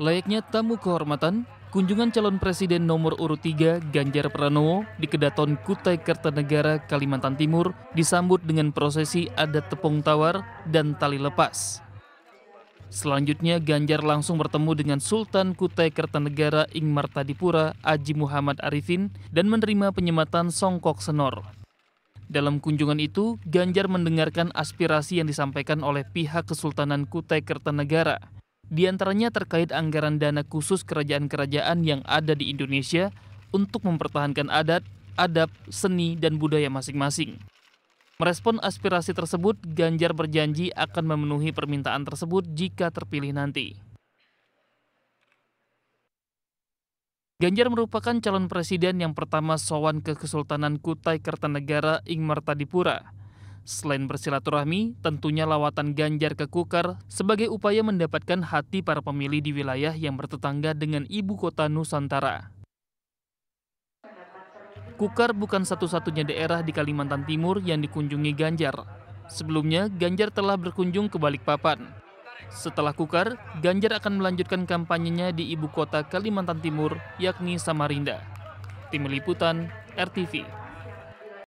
Layaknya tamu kehormatan, kunjungan calon presiden nomor urut 3 Ganjar Pranowo di Kedaton Kutai Kartanegara, Kalimantan Timur disambut dengan prosesi adat tepung tawar dan tali lepas. Selanjutnya Ganjar langsung bertemu dengan Sultan Kutai Kartanegara Ing Tadipura Aji Muhammad Arifin dan menerima penyematan Songkok Senor. Dalam kunjungan itu, Ganjar mendengarkan aspirasi yang disampaikan oleh pihak Kesultanan Kutai Kartanegara di antaranya terkait anggaran dana khusus kerajaan-kerajaan yang ada di Indonesia untuk mempertahankan adat, adab, seni, dan budaya masing-masing. Merespon aspirasi tersebut, Ganjar berjanji akan memenuhi permintaan tersebut jika terpilih nanti. Ganjar merupakan calon presiden yang pertama sowan ke Kesultanan Kutai Kartanegara Ing Martadipura Selain bersilaturahmi, tentunya lawatan Ganjar ke Kukar sebagai upaya mendapatkan hati para pemilih di wilayah yang bertetangga dengan ibu kota Nusantara. Kukar bukan satu-satunya daerah di Kalimantan Timur yang dikunjungi Ganjar. Sebelumnya, Ganjar telah berkunjung ke Balikpapan. Setelah Kukar, Ganjar akan melanjutkan kampanyenya di ibu kota Kalimantan Timur, yakni Samarinda. Tim Liputan, RTV.